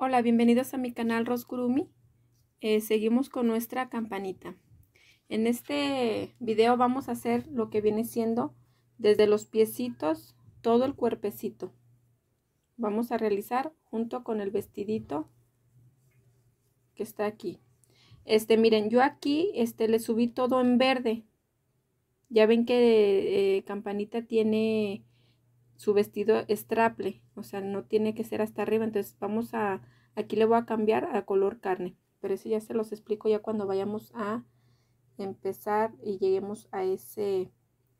Hola, bienvenidos a mi canal Rosgrumi. Eh, seguimos con nuestra campanita. En este video vamos a hacer lo que viene siendo desde los piecitos todo el cuerpecito. Vamos a realizar junto con el vestidito que está aquí. Este, miren, yo aquí este, le subí todo en verde. Ya ven que eh, Campanita tiene su vestido es o sea, no tiene que ser hasta arriba, entonces vamos a, aquí le voy a cambiar a color carne, pero eso ya se los explico ya cuando vayamos a empezar y lleguemos a, ese,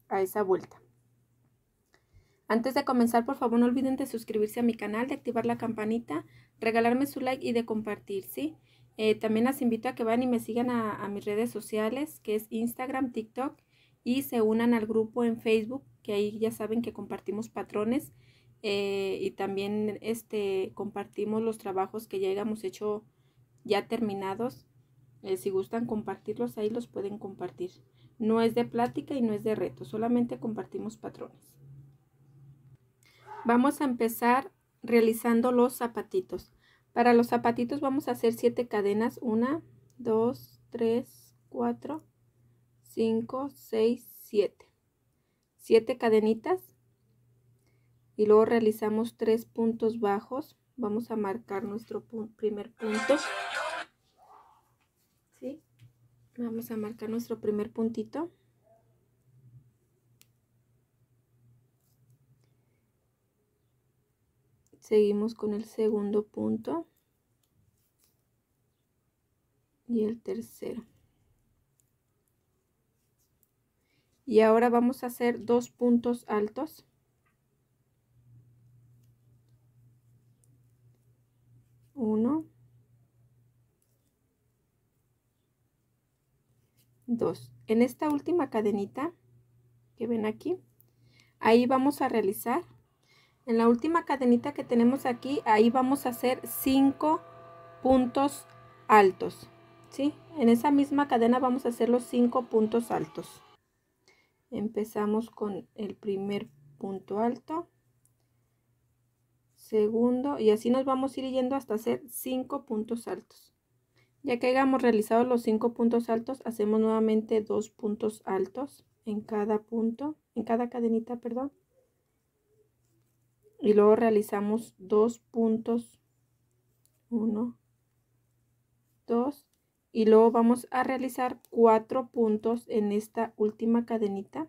a esa vuelta. Antes de comenzar, por favor, no olviden de suscribirse a mi canal, de activar la campanita, regalarme su like y de compartir, ¿sí? Eh, también las invito a que vayan y me sigan a, a mis redes sociales, que es Instagram, TikTok y se unan al grupo en Facebook, que ahí ya saben que compartimos patrones eh, y también este, compartimos los trabajos que ya hayamos hecho ya terminados. Eh, si gustan compartirlos, ahí los pueden compartir. No es de plática y no es de reto, solamente compartimos patrones. Vamos a empezar realizando los zapatitos. Para los zapatitos vamos a hacer 7 cadenas. 1, 2, 3, 4, 5, 6, 7. 7 cadenitas y luego realizamos tres puntos bajos. Vamos a marcar nuestro primer punto. Vamos a marcar nuestro primer puntito. Seguimos con el segundo punto y el tercero. y ahora vamos a hacer dos puntos altos uno dos en esta última cadenita que ven aquí ahí vamos a realizar en la última cadenita que tenemos aquí ahí vamos a hacer cinco puntos altos ¿sí? en esa misma cadena vamos a hacer los cinco puntos altos Empezamos con el primer punto alto, segundo y así nos vamos a ir yendo hasta hacer cinco puntos altos. Ya que hayamos realizado los cinco puntos altos, hacemos nuevamente dos puntos altos en cada punto, en cada cadenita, perdón. Y luego realizamos dos puntos, uno dos y luego vamos a realizar cuatro puntos en esta última cadenita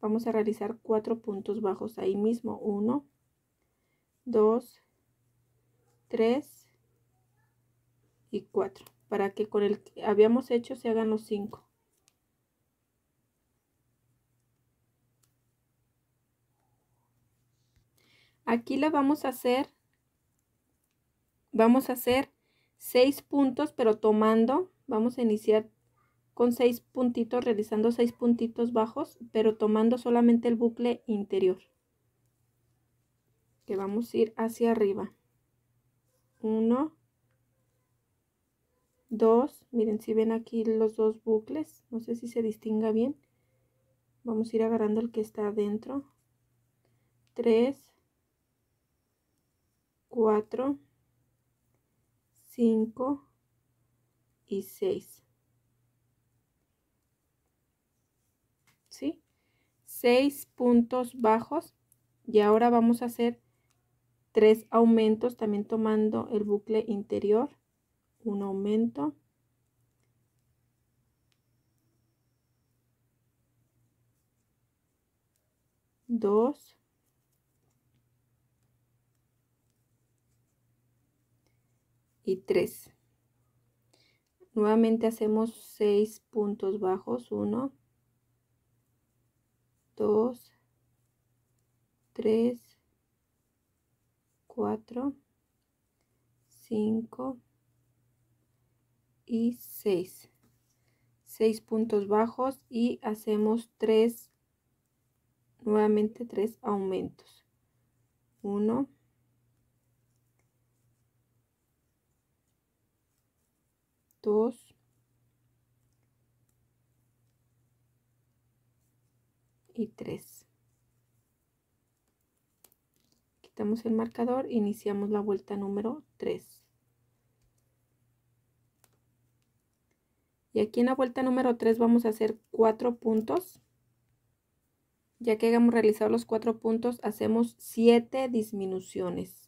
vamos a realizar cuatro puntos bajos ahí mismo 1 2 3 y 4 para que con el que habíamos hecho se hagan los 5 aquí la vamos a hacer vamos a hacer seis puntos, pero tomando, vamos a iniciar con seis puntitos, realizando seis puntitos bajos, pero tomando solamente el bucle interior. Que vamos a ir hacia arriba. 1, 2, miren si ven aquí los dos bucles, no sé si se distinga bien. Vamos a ir agarrando el que está adentro. 3, 4, 5 y 6. ¿Sí? 6 puntos bajos y ahora vamos a hacer tres aumentos también tomando el bucle interior. Un aumento. 2 y 3 nuevamente hacemos 6 puntos bajos 1 2 3 4 5 y 6 6 puntos bajos y hacemos 3 nuevamente tres aumentos 1 y tres quitamos el marcador iniciamos la vuelta número 3 y aquí en la vuelta número 3 vamos a hacer cuatro puntos ya que hayamos realizado los cuatro puntos hacemos siete disminuciones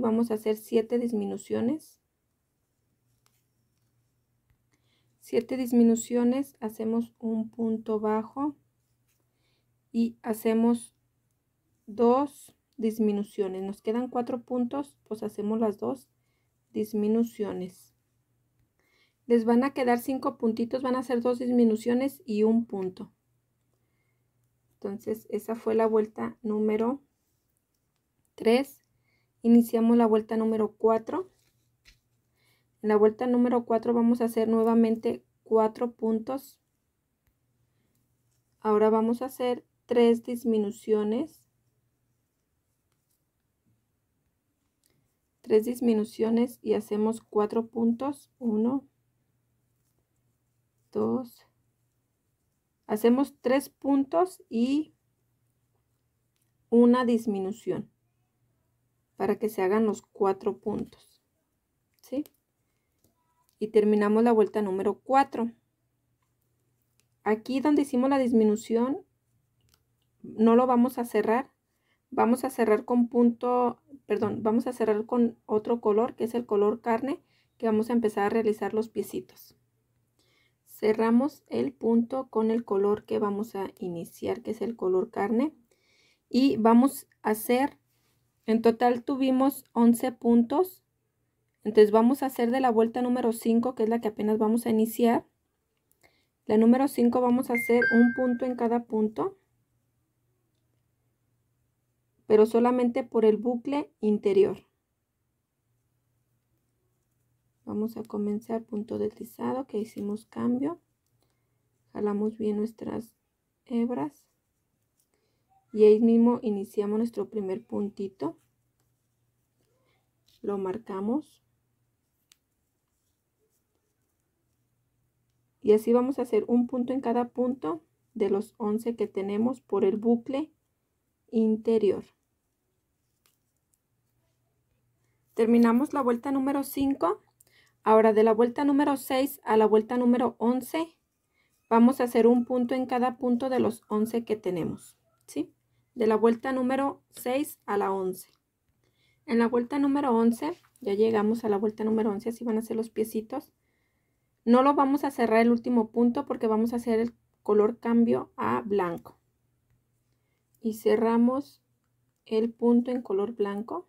Vamos a hacer siete disminuciones. siete disminuciones, hacemos un punto bajo y hacemos dos disminuciones. Nos quedan cuatro puntos, pues hacemos las dos disminuciones. Les van a quedar cinco puntitos, van a ser dos disminuciones y un punto. Entonces, esa fue la vuelta número 3. Iniciamos la vuelta número 4. En la vuelta número 4 vamos a hacer nuevamente 4 puntos. Ahora vamos a hacer 3 disminuciones. 3 disminuciones y hacemos 4 puntos. 1, 2. Hacemos 3 puntos y una disminución para que se hagan los cuatro puntos. ¿Sí? Y terminamos la vuelta número 4. Aquí donde hicimos la disminución, no lo vamos a cerrar. Vamos a cerrar con punto, perdón, vamos a cerrar con otro color, que es el color carne, que vamos a empezar a realizar los piecitos. Cerramos el punto con el color que vamos a iniciar, que es el color carne. Y vamos a hacer en total tuvimos 11 puntos. Entonces vamos a hacer de la vuelta número 5, que es la que apenas vamos a iniciar. La número 5 vamos a hacer un punto en cada punto. Pero solamente por el bucle interior. Vamos a comenzar punto deslizado que hicimos cambio. Jalamos bien nuestras hebras y ahí mismo iniciamos nuestro primer puntito lo marcamos y así vamos a hacer un punto en cada punto de los 11 que tenemos por el bucle interior terminamos la vuelta número 5 ahora de la vuelta número 6 a la vuelta número 11 vamos a hacer un punto en cada punto de los 11 que tenemos ¿sí? de la vuelta número 6 a la 11. En la vuelta número 11, ya llegamos a la vuelta número 11, así van a ser los piecitos. No lo vamos a cerrar el último punto porque vamos a hacer el color cambio a blanco. Y cerramos el punto en color blanco.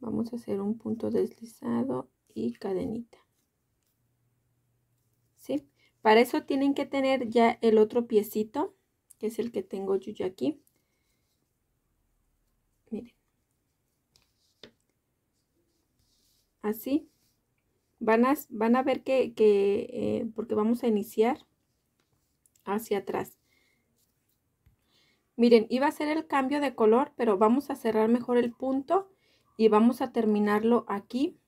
Vamos a hacer un punto deslizado y cadenita. Para eso tienen que tener ya el otro piecito, que es el que tengo yo ya aquí. Miren. Así. Van a, van a ver que, eh, porque vamos a iniciar hacia atrás. Miren, iba a ser el cambio de color, pero vamos a cerrar mejor el punto y vamos a terminarlo aquí.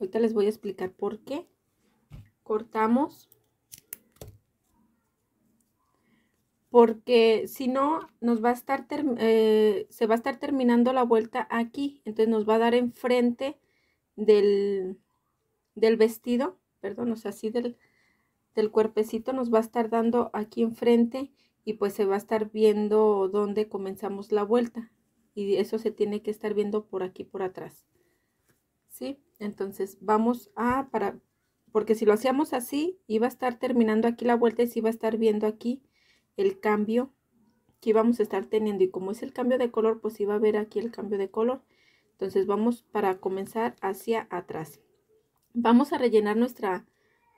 Ahorita les voy a explicar por qué. Cortamos porque si no nos va a estar eh, se va a estar terminando la vuelta aquí entonces nos va a dar enfrente del, del vestido perdón o sea así del, del cuerpecito nos va a estar dando aquí enfrente y pues se va a estar viendo dónde comenzamos la vuelta y eso se tiene que estar viendo por aquí por atrás sí entonces vamos a para porque si lo hacíamos así iba a estar terminando aquí la vuelta y se iba a estar viendo aquí el cambio que vamos a estar teniendo y como es el cambio de color pues iba a haber aquí el cambio de color entonces vamos para comenzar hacia atrás vamos a rellenar nuestra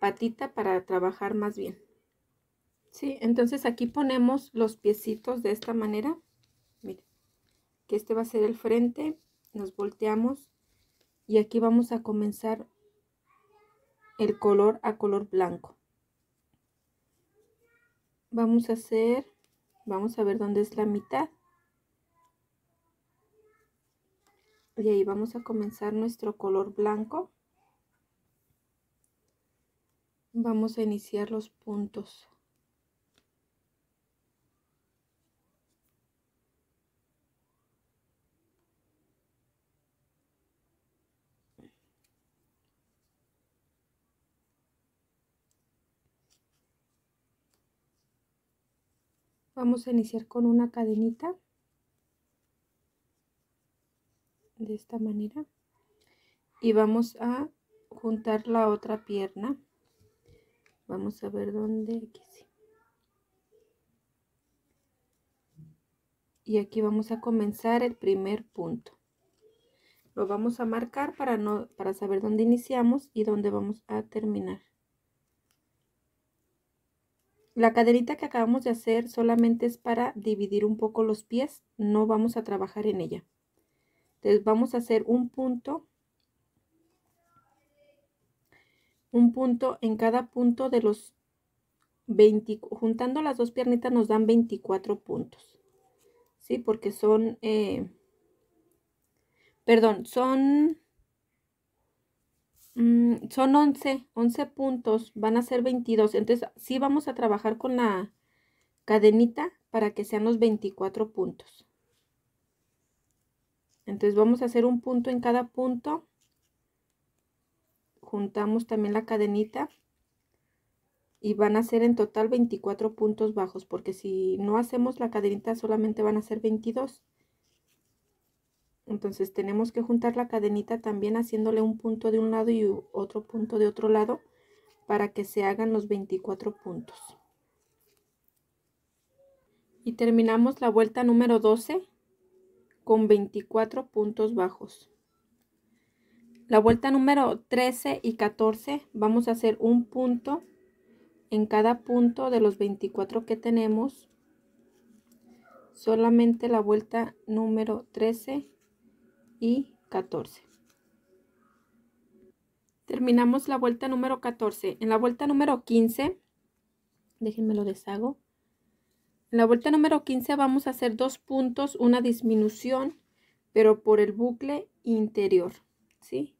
patita para trabajar más bien sí entonces aquí ponemos los piecitos de esta manera miren que este va a ser el frente nos volteamos y aquí vamos a comenzar el color a color blanco vamos a hacer, vamos a ver dónde es la mitad. Y ahí vamos a comenzar nuestro color blanco. Vamos a iniciar los puntos. Vamos a iniciar con una cadenita. De esta manera. Y vamos a juntar la otra pierna. Vamos a ver dónde. Y aquí vamos a comenzar el primer punto. Lo vamos a marcar para, no, para saber dónde iniciamos y dónde vamos a terminar. La caderita que acabamos de hacer solamente es para dividir un poco los pies, no vamos a trabajar en ella. Entonces vamos a hacer un punto, un punto en cada punto de los 20, juntando las dos piernitas nos dan 24 puntos. ¿Sí? Porque son, eh, perdón, son Mm, son 11, 11 puntos, van a ser 22. Entonces, sí vamos a trabajar con la cadenita para que sean los 24 puntos. Entonces, vamos a hacer un punto en cada punto. Juntamos también la cadenita. Y van a ser en total 24 puntos bajos, porque si no hacemos la cadenita solamente van a ser 22. Entonces tenemos que juntar la cadenita también haciéndole un punto de un lado y otro punto de otro lado para que se hagan los 24 puntos. Y terminamos la vuelta número 12 con 24 puntos bajos. La vuelta número 13 y 14 vamos a hacer un punto en cada punto de los 24 que tenemos. Solamente la vuelta número 13 y 14. Terminamos la vuelta número 14. En la vuelta número 15, déjenme lo deshago. En la vuelta número 15 vamos a hacer dos puntos, una disminución, pero por el bucle interior, ¿sí?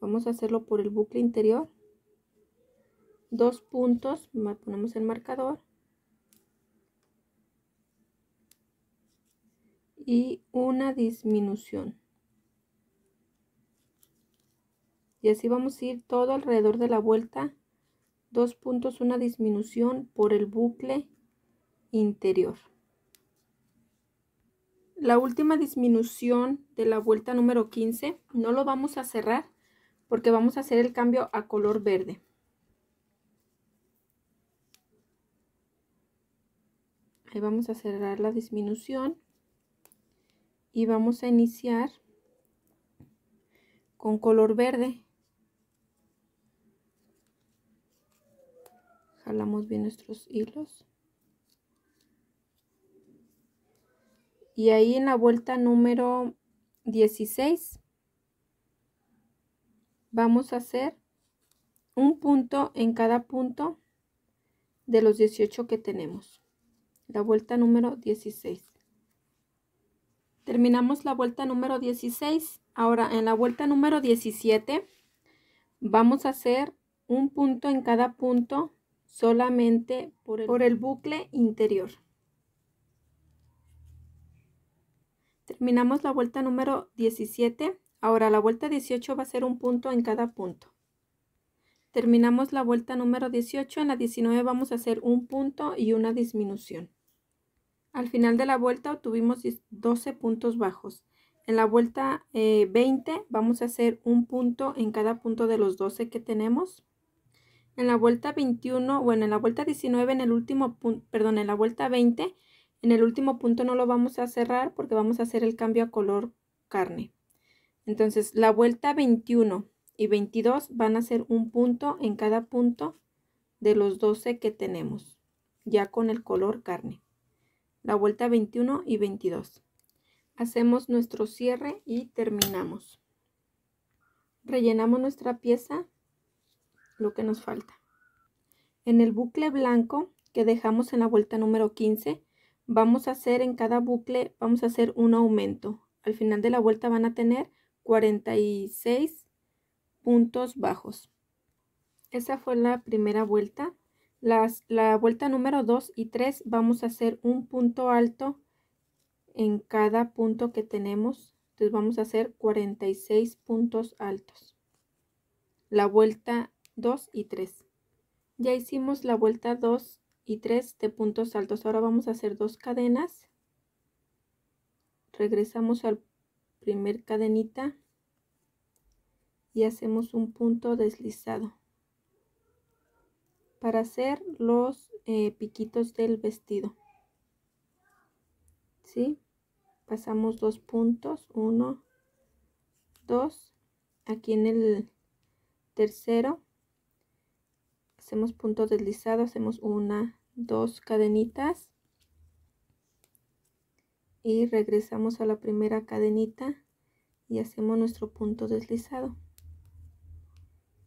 Vamos a hacerlo por el bucle interior. Dos puntos, ponemos el marcador y una disminución. Y así vamos a ir todo alrededor de la vuelta, dos puntos, una disminución por el bucle interior. La última disminución de la vuelta número 15 no lo vamos a cerrar porque vamos a hacer el cambio a color verde. Ahí vamos a cerrar la disminución y vamos a iniciar con color verde. Jalamos bien nuestros hilos. Y ahí en la vuelta número 16 vamos a hacer un punto en cada punto de los 18 que tenemos. La vuelta número 16. Terminamos la vuelta número 16. Ahora, en la vuelta número 17, vamos a hacer un punto en cada punto solamente por el, bucle interior. Terminamos la vuelta número 17. Ahora la vuelta 18 va a ser un punto en cada punto. Terminamos la vuelta número 18. En la 19 vamos a hacer un punto y una disminución. Al final de la vuelta obtuvimos 12 puntos bajos. En la vuelta 20 eh, vamos a hacer un punto en cada punto de los 12 que tenemos. En la vuelta 21, bueno, en la vuelta 19, en el último punto, perdón, en la vuelta 20, en el último punto no lo vamos a cerrar porque vamos a hacer el cambio a color carne. Entonces, la vuelta 21 y 22 van a ser un punto en cada punto de los 12 que tenemos, ya con el color carne la vuelta 21 y 22. Hacemos nuestro cierre y terminamos. Rellenamos nuestra pieza, lo que nos falta. En el bucle blanco que dejamos en la vuelta número 15, vamos a hacer en cada bucle, vamos a hacer un aumento. Al final de la vuelta van a tener 46 puntos bajos. Esa fue la primera vuelta. Las, la vuelta número 2 y 3 vamos a hacer un punto alto en cada punto que tenemos. Entonces vamos a hacer 46 puntos altos. La vuelta 2 y 3. Ya hicimos la vuelta 2 y 3 de puntos altos. Ahora vamos a hacer dos cadenas. Regresamos al primer cadenita y hacemos un punto deslizado para hacer los eh, piquitos del vestido. ¿Sí? Pasamos dos puntos, uno, dos, aquí en el tercero hacemos punto deslizado, hacemos una, dos cadenitas y regresamos a la primera cadenita y hacemos nuestro punto deslizado.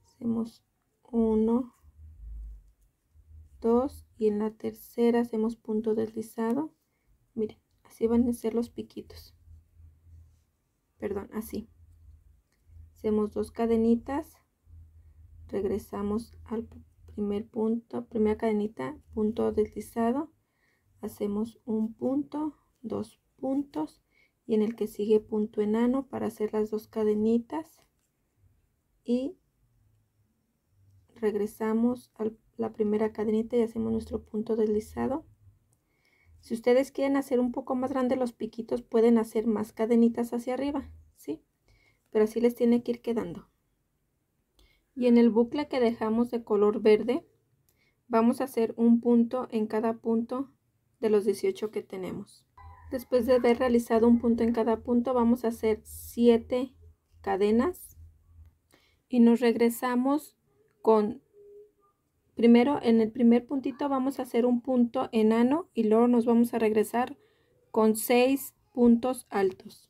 Hacemos uno, y en la tercera hacemos punto deslizado. Miren, así van a ser los piquitos. Perdón, así. Hacemos dos cadenitas, regresamos al primer punto, primera cadenita, punto deslizado, hacemos un punto, dos puntos y en el que sigue punto enano para hacer las dos cadenitas y regresamos al la primera cadenita y hacemos nuestro punto deslizado. Si ustedes quieren hacer un poco más grande los piquitos, pueden hacer más cadenitas hacia arriba, ¿sí? Pero así les tiene que ir quedando. Y en el bucle que dejamos de color verde, vamos a hacer un punto en cada punto de los 18 que tenemos. Después de haber realizado un punto en cada punto, vamos a hacer 7 cadenas y nos regresamos con Primero, en el primer puntito vamos a hacer un punto enano y luego nos vamos a regresar con 6 puntos altos.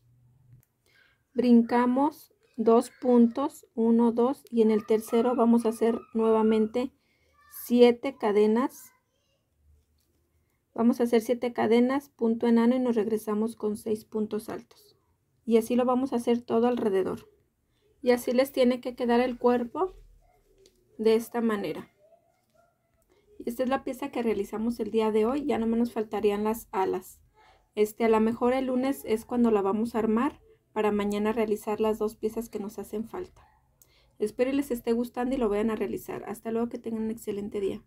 Brincamos dos puntos, 1, 2 y en el tercero vamos a hacer nuevamente 7 cadenas. Vamos a hacer 7 cadenas, punto enano y nos regresamos con 6 puntos altos. Y así lo vamos a hacer todo alrededor. Y así les tiene que quedar el cuerpo de esta manera. Esta es la pieza que realizamos el día de hoy, ya no nos faltarían las alas. Este, a lo mejor el lunes es cuando la vamos a armar para mañana realizar las dos piezas que nos hacen falta. Espero les esté gustando y lo vayan a realizar. Hasta luego, que tengan un excelente día.